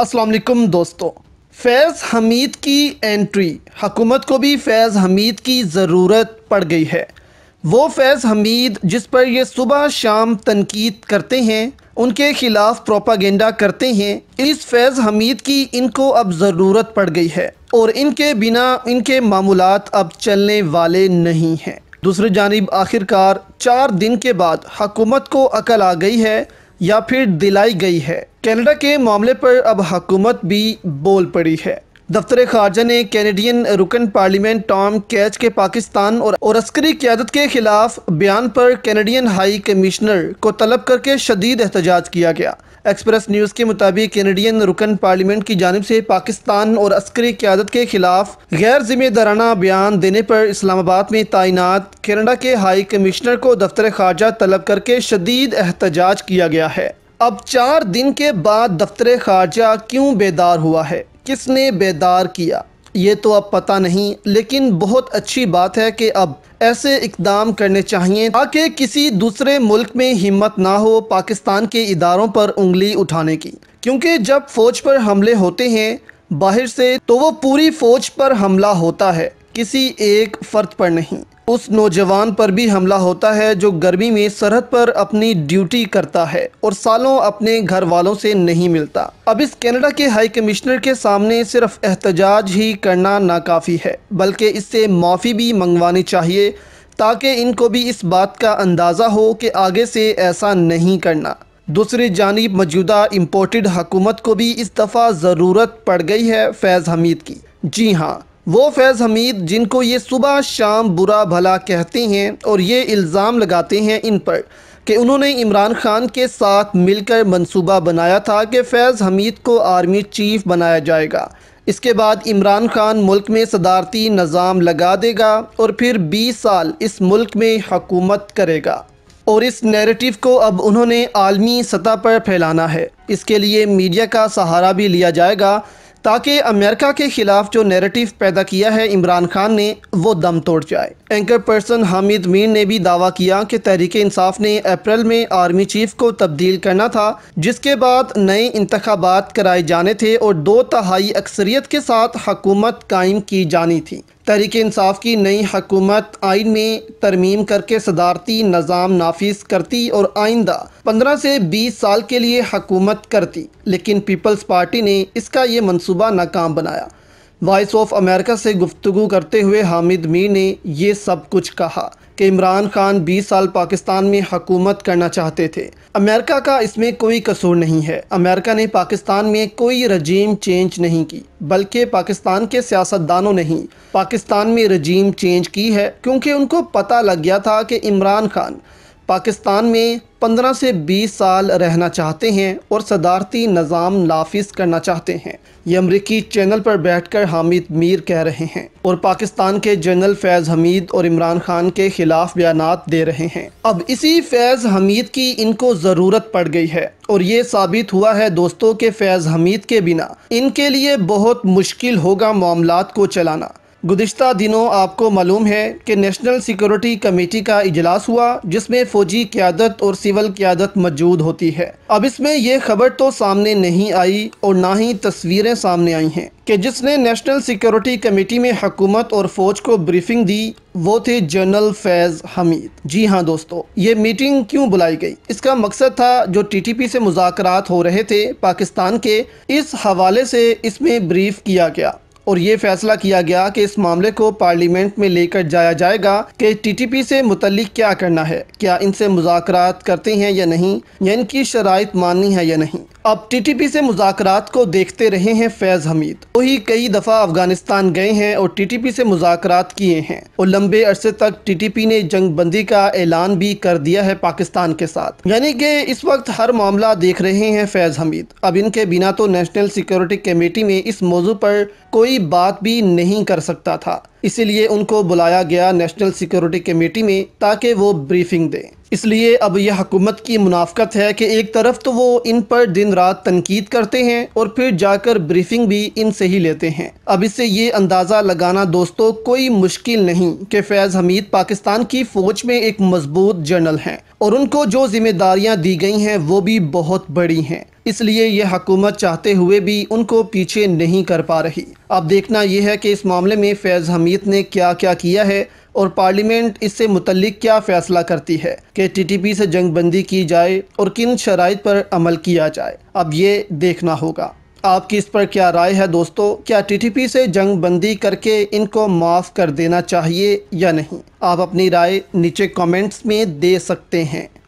असलम दोस्तों फैज़ हमीद की एंट्री हकूमत को भी फैज़ हमीद की ज़रूरत पड़ गई है वो फैज़ हमीद जिस पर ये सुबह शाम तनकीद करते हैं उनके ख़िलाफ़ प्रोपागेंडा करते हैं इस फैज़ हमीद की इनको अब ज़रूरत पड़ गई है और इनके बिना इनके मामूलत अब चलने वाले नहीं हैं दूसरी जानब आखिरकार चार दिन के बाद हकूमत को अकल आ गई है या फिर दिलाई गई है कनाडा के मामले पर अब हुकूमत भी बोल पड़ी है दफ्तर खारजा ने कैनेडियन रुकन पार्लियामेंट टॉम कैच के पाकिस्तान और, और अस्करी क्यादत के खिलाफ बयान पर कैनेडियन हाई कमिश्नर को तलब करके शदीद एहतजाज किया गया एक्सप्रेस न्यूज़ के मुताबिक कैनेडियन रुकन पार्लियामेंट की जानब से पाकिस्तान और अस्करी क्यादत के खिलाफ गैर जिम्मेदाराना बयान देने पर इस्लामाबाद में तैनात कैनेडा के हाई कमिश्नर को दफ्तर खारजा तलब करके शदीद एहतजाज किया गया है अब चार दिन के बाद दफ्तर खारजा क्यों बेदार हुआ है किसने बेदार किया ये तो अब पता नहीं लेकिन बहुत अच्छी बात है कि अब ऐसे इकदाम करने चाहिए ताकि किसी दूसरे मुल्क में हिम्मत ना हो पाकिस्तान के इदारों पर उंगली उठाने की क्योंकि जब फ़ौज पर हमले होते हैं बाहर से तो वो पूरी फ़ौज पर हमला होता है किसी एक फर्द पर नहीं उस नौजवान पर भी हमला होता है जो गर्मी में सरहद पर अपनी ड्यूटी करता है और सालों अपने घर वालों से नहीं मिलता अब इस कनाडा के हाई कमिश्नर के सामने सिर्फ एहतजाज ही करना नाकाफ़ी है बल्कि इससे माफ़ी भी मंगवानी चाहिए ताकि इनको भी इस बात का अंदाज़ा हो कि आगे से ऐसा नहीं करना दूसरी जानब मौजूदा इम्पोर्टेड हकूमत को भी इस दफ़ा ज़रूरत पड़ गई है फैज़ हमीद की जी हाँ वो फैज़ हमीद जिनको ये सुबह शाम बुरा भला कहते हैं और ये इल्ज़ाम लगाते हैं इन पर कि उन्होंने इमरान खान के साथ मिलकर मंसूबा बनाया था कि फैज़ हमीद को आर्मी चीफ बनाया जाएगा इसके बाद इमरान खान मुल्क में सदारती निज़ाम लगा देगा और फिर 20 साल इस मुल्क में हकूमत करेगा और इस नैरेटिव को अब उन्होंने आलमी सतह पर फैलाना है इसके लिए मीडिया का सहारा भी लिया जाएगा ताकि अमेरिका के ख़िलाफ़ जो नैरेटिव पैदा किया है इमरान खान ने वो दम तोड़ जाए एंकर पर्सन हामिद मीर ने भी दावा किया कि तहरीक इंसाफ ने अप्रैल में आर्मी चीफ को तब्दील करना था जिसके बाद नए इंतबात कराए जाने थे और दो तहाई अक्सरियत के साथ हकूमत कायम की जानी थी तहरीक इंसाफ की नई हकूमत आइन में तरमीम करके सदारती निज़ाम नाफिज करती और आइंदा पंद्रह से बीस साल के लिए हकूमत करती लेकिन पीपल्स पार्टी ने इसका ये मनसूबा मनसूबा नाकाम बनाया वॉइस ऑफ अमेरिका से गुफ्तु करते हुए हामिद मी ने यह सब कुछ कहा कि इमरान खान 20 साल पाकिस्तान में हकूमत करना चाहते थे अमेरिका का इसमें कोई कसूर नहीं है अमेरिका ने पाकिस्तान में कोई रजीम चेंज नहीं की बल्कि पाकिस्तान के सियासतदानों ने ही पाकिस्तान में रजीम चेंज की है क्योंकि उनको पता लग गया था कि इमरान खान पाकिस्तान में पंद्रह से बीस साल रहना चाहते हैं और सदारती निज़ाम नाफिज करना चाहते हैं ये अमरीकी चैनल पर बैठकर हामिद मीर कह रहे हैं और पाकिस्तान के जनरल फैज़ हमीद और इमरान खान के खिलाफ बयान दे रहे हैं अब इसी फैज़ हमीद की इनको ज़रूरत पड़ गई है और ये साबित हुआ है दोस्तों के फैज़ हमीद के बिना इनके लिए बहुत मुश्किल होगा मामला को चलाना गुज्त दिनों आपको मालूम है कि नेशनल सिक्योरिटी कमेटी का इजलास हुआ जिसमें फ़ौजी क्यादत और सिविल क्यादत मौजूद होती है अब इसमें यह खबर तो सामने नहीं आई और ना ही तस्वीरें सामने आई हैं कि जिसने नेशनल सिक्योरिटी कमेटी में हकूमत और फ़ौज को ब्रीफिंग दी वो थे जनरल फैज़ हमीद जी हाँ दोस्तों ये मीटिंग क्यों बुलाई गई इसका मकसद था जो टीटीपी से मुजाकरात हो रहे थे पाकिस्तान के इस हवाले से इसमें ब्रीफ किया गया और ये फैसला किया गया कि इस मामले को पार्लियामेंट में लेकर जाया जाएगा कि टीटीपी से मुतलिक क्या करना है क्या इनसे मुजाकरात करते हैं या नहीं या इनकी शराइ माननी है या नहीं अब टीटीपी से मुजात को देखते रहे हैं फैज़ हमीद वही कई दफ़ा अफगानिस्तान गए हैं और टीटीपी से मुजात किए हैं और लंबे अरसे तक टीटीपी ने जंग बंदी का ऐलान भी कर दिया है पाकिस्तान के साथ यानी कि इस वक्त हर मामला देख रहे हैं फैज़ हमीद अब इनके बिना तो नेशनल सिक्योरिटी कमेटी में इस मौजू पर कोई कोई बात भी नहीं कर सकता था इसीलिए उनको बुलाया गया नेशनल सिक्योरिटी कमेटी में ताकि वो ब्रीफिंग दें इसलिए अब यह हकूमत की मुनाफ्त है कि एक तरफ तो वो इन पर दिन रात तनकीद करते हैं और फिर जाकर ब्रीफिंग भी इनसे ही लेते हैं अब इससे ये अंदाज़ा लगाना दोस्तों कोई मुश्किल नहीं कि फैज़ हमीद पाकिस्तान की फ़ौज में एक मजबूत जनरल हैं और उनको जो जिम्मेदारियाँ दी गई हैं वो भी बहुत बड़ी हैं इसलिए ये हकूमत चाहते हुए भी उनको पीछे नहीं कर पा रही अब देखना यह है कि इस मामले में फैज़ हमीद ने क्या क्या किया है और पार्लियामेंट इससे मुतलिक क्या फ़ैसला करती है कि टी टी पी से जंग बंदी की जाए और किन शराइ पर अमल किया जाए अब ये देखना होगा आपकी इस पर क्या राय है दोस्तों क्या टीटीपी से जंग बंदी करके इनको माफ़ कर देना चाहिए या नहीं आप अपनी राय नीचे कमेंट्स में दे सकते हैं